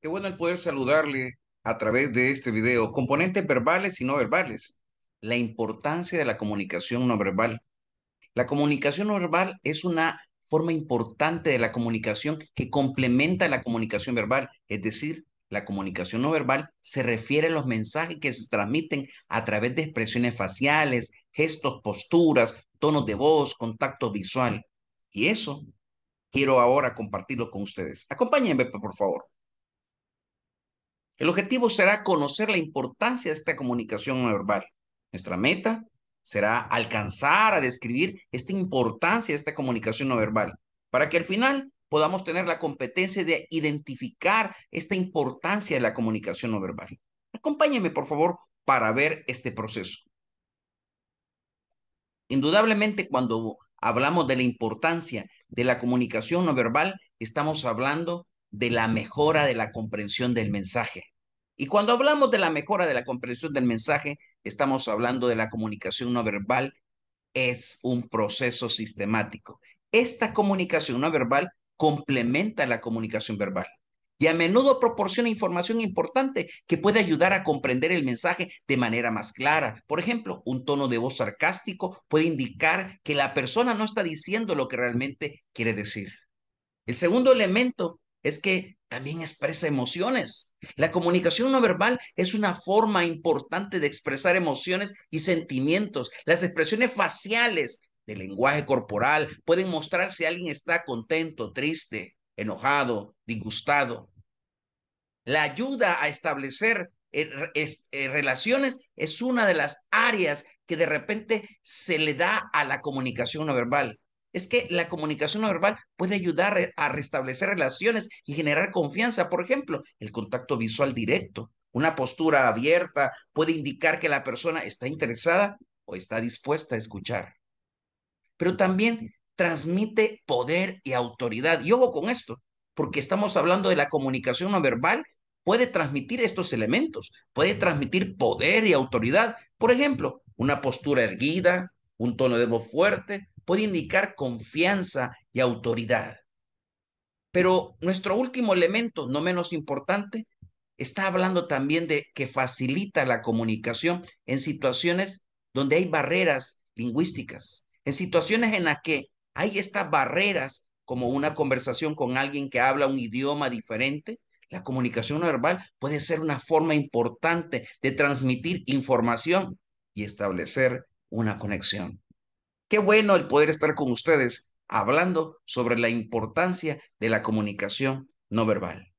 Qué bueno el poder saludarle a través de este video. Componentes verbales y no verbales. La importancia de la comunicación no verbal. La comunicación no verbal es una forma importante de la comunicación que complementa la comunicación verbal. Es decir, la comunicación no verbal se refiere a los mensajes que se transmiten a través de expresiones faciales, gestos, posturas, tonos de voz, contacto visual. Y eso quiero ahora compartirlo con ustedes. Acompáñenme, por favor. El objetivo será conocer la importancia de esta comunicación no verbal. Nuestra meta será alcanzar a describir esta importancia de esta comunicación no verbal, para que al final podamos tener la competencia de identificar esta importancia de la comunicación no verbal. Acompáñeme, por favor, para ver este proceso. Indudablemente, cuando hablamos de la importancia de la comunicación no verbal, estamos hablando de la mejora de la comprensión del mensaje, y cuando hablamos de la mejora de la comprensión del mensaje, estamos hablando de la comunicación no verbal. Es un proceso sistemático. Esta comunicación no verbal complementa la comunicación verbal y a menudo proporciona información importante que puede ayudar a comprender el mensaje de manera más clara. Por ejemplo, un tono de voz sarcástico puede indicar que la persona no está diciendo lo que realmente quiere decir. El segundo elemento es que también expresa emociones. La comunicación no verbal es una forma importante de expresar emociones y sentimientos. Las expresiones faciales del lenguaje corporal pueden mostrar si alguien está contento, triste, enojado, disgustado. La ayuda a establecer eh, eh, relaciones es una de las áreas que de repente se le da a la comunicación no verbal es que la comunicación no verbal puede ayudar a restablecer relaciones y generar confianza. Por ejemplo, el contacto visual directo, una postura abierta puede indicar que la persona está interesada o está dispuesta a escuchar. Pero también transmite poder y autoridad. Y ojo con esto, porque estamos hablando de la comunicación no verbal, puede transmitir estos elementos, puede transmitir poder y autoridad. Por ejemplo, una postura erguida, un tono de voz fuerte, puede indicar confianza y autoridad. Pero nuestro último elemento, no menos importante, está hablando también de que facilita la comunicación en situaciones donde hay barreras lingüísticas, en situaciones en las que hay estas barreras, como una conversación con alguien que habla un idioma diferente, la comunicación verbal puede ser una forma importante de transmitir información y establecer una conexión. Qué bueno el poder estar con ustedes hablando sobre la importancia de la comunicación no verbal.